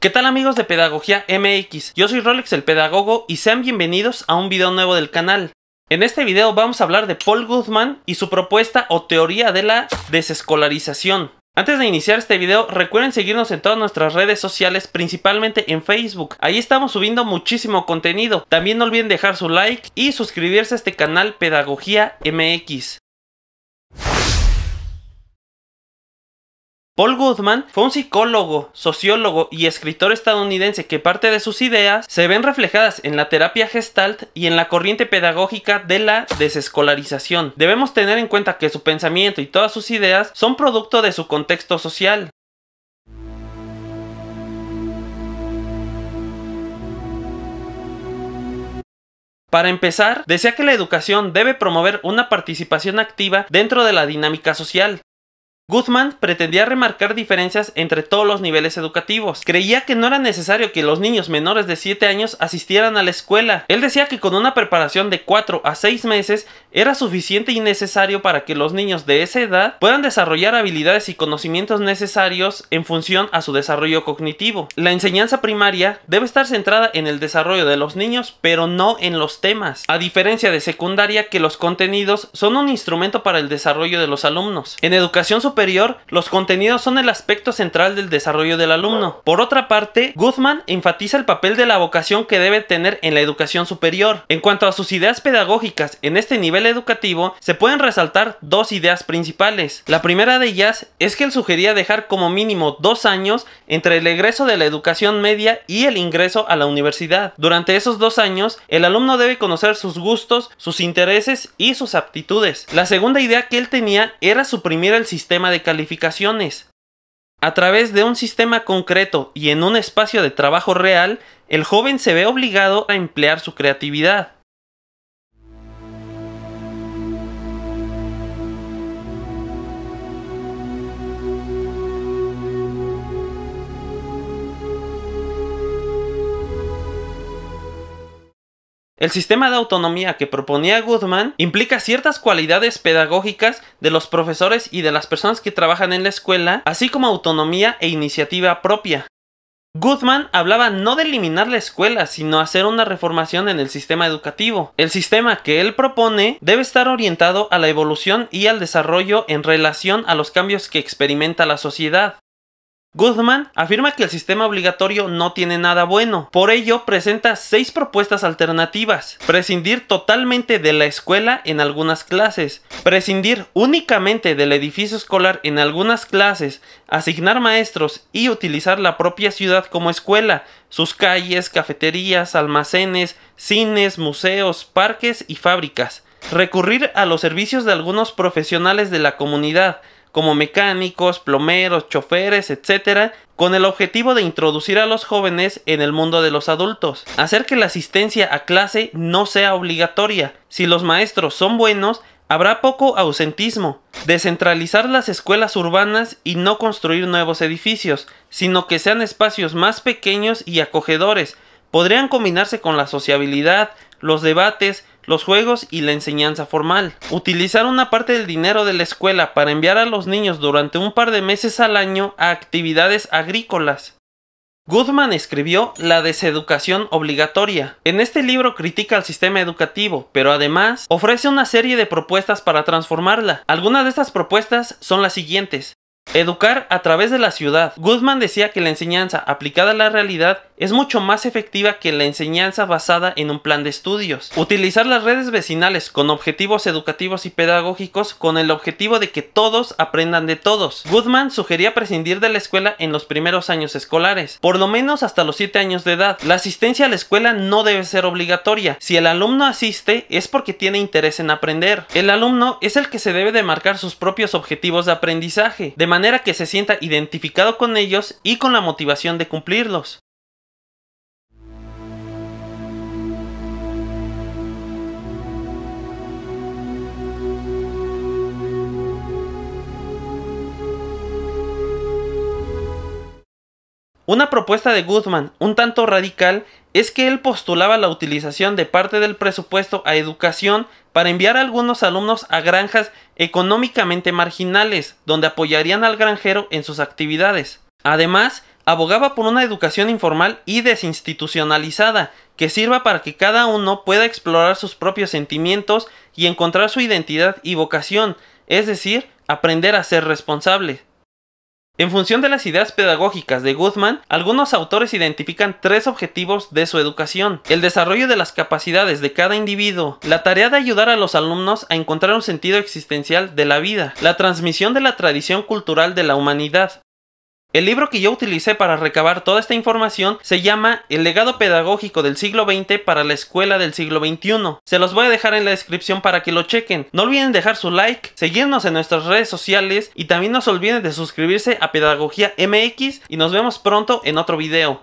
¿Qué tal amigos de Pedagogía MX? Yo soy Rolex el Pedagogo y sean bienvenidos a un video nuevo del canal. En este video vamos a hablar de Paul Guzman y su propuesta o teoría de la desescolarización. Antes de iniciar este video, recuerden seguirnos en todas nuestras redes sociales, principalmente en Facebook. Ahí estamos subiendo muchísimo contenido. También no olviden dejar su like y suscribirse a este canal Pedagogía MX. Paul Goodman fue un psicólogo, sociólogo y escritor estadounidense que parte de sus ideas se ven reflejadas en la terapia gestalt y en la corriente pedagógica de la desescolarización. Debemos tener en cuenta que su pensamiento y todas sus ideas son producto de su contexto social. Para empezar, decía que la educación debe promover una participación activa dentro de la dinámica social. Guzmán pretendía remarcar diferencias entre todos los niveles educativos. Creía que no era necesario que los niños menores de 7 años asistieran a la escuela. Él decía que con una preparación de 4 a 6 meses era suficiente y necesario para que los niños de esa edad puedan desarrollar habilidades y conocimientos necesarios en función a su desarrollo cognitivo. La enseñanza primaria debe estar centrada en el desarrollo de los niños, pero no en los temas. A diferencia de secundaria que los contenidos son un instrumento para el desarrollo de los alumnos. En educación superior los contenidos son el aspecto central del desarrollo del alumno. Por otra parte, Guzmán enfatiza el papel de la vocación que debe tener en la educación superior. En cuanto a sus ideas pedagógicas en este nivel educativo, se pueden resaltar dos ideas principales. La primera de ellas es que él sugería dejar como mínimo dos años entre el egreso de la educación media y el ingreso a la universidad. Durante esos dos años, el alumno debe conocer sus gustos, sus intereses y sus aptitudes. La segunda idea que él tenía era suprimir el sistema de calificaciones. A través de un sistema concreto y en un espacio de trabajo real, el joven se ve obligado a emplear su creatividad. El sistema de autonomía que proponía Goodman implica ciertas cualidades pedagógicas de los profesores y de las personas que trabajan en la escuela, así como autonomía e iniciativa propia. Goodman hablaba no de eliminar la escuela, sino hacer una reformación en el sistema educativo. El sistema que él propone debe estar orientado a la evolución y al desarrollo en relación a los cambios que experimenta la sociedad. Goodman afirma que el sistema obligatorio no tiene nada bueno, por ello presenta seis propuestas alternativas. Prescindir totalmente de la escuela en algunas clases, prescindir únicamente del edificio escolar en algunas clases, asignar maestros y utilizar la propia ciudad como escuela, sus calles, cafeterías, almacenes, cines, museos, parques y fábricas. Recurrir a los servicios de algunos profesionales de la comunidad, como mecánicos, plomeros, choferes, etc., con el objetivo de introducir a los jóvenes en el mundo de los adultos, hacer que la asistencia a clase no sea obligatoria. Si los maestros son buenos, habrá poco ausentismo, descentralizar las escuelas urbanas y no construir nuevos edificios, sino que sean espacios más pequeños y acogedores, podrían combinarse con la sociabilidad, los debates, los juegos y la enseñanza formal. Utilizar una parte del dinero de la escuela para enviar a los niños durante un par de meses al año a actividades agrícolas. Goodman escribió La deseducación obligatoria. En este libro critica el sistema educativo, pero además ofrece una serie de propuestas para transformarla. Algunas de estas propuestas son las siguientes. Educar a través de la ciudad. Goodman decía que la enseñanza aplicada a la realidad es mucho más efectiva que la enseñanza basada en un plan de estudios. Utilizar las redes vecinales con objetivos educativos y pedagógicos con el objetivo de que todos aprendan de todos. Goodman sugería prescindir de la escuela en los primeros años escolares, por lo menos hasta los 7 años de edad. La asistencia a la escuela no debe ser obligatoria. Si el alumno asiste es porque tiene interés en aprender. El alumno es el que se debe de marcar sus propios objetivos de aprendizaje, manera que se sienta identificado con ellos y con la motivación de cumplirlos. Una propuesta de Goodman, un tanto radical, es que él postulaba la utilización de parte del presupuesto a educación para enviar a algunos alumnos a granjas económicamente marginales, donde apoyarían al granjero en sus actividades. Además, abogaba por una educación informal y desinstitucionalizada, que sirva para que cada uno pueda explorar sus propios sentimientos y encontrar su identidad y vocación, es decir, aprender a ser responsable. En función de las ideas pedagógicas de Guzmán, algunos autores identifican tres objetivos de su educación. El desarrollo de las capacidades de cada individuo, la tarea de ayudar a los alumnos a encontrar un sentido existencial de la vida, la transmisión de la tradición cultural de la humanidad, el libro que yo utilicé para recabar toda esta información se llama El legado pedagógico del siglo XX para la escuela del siglo XXI. Se los voy a dejar en la descripción para que lo chequen. No olviden dejar su like, seguirnos en nuestras redes sociales y también no se olviden de suscribirse a Pedagogía MX y nos vemos pronto en otro video.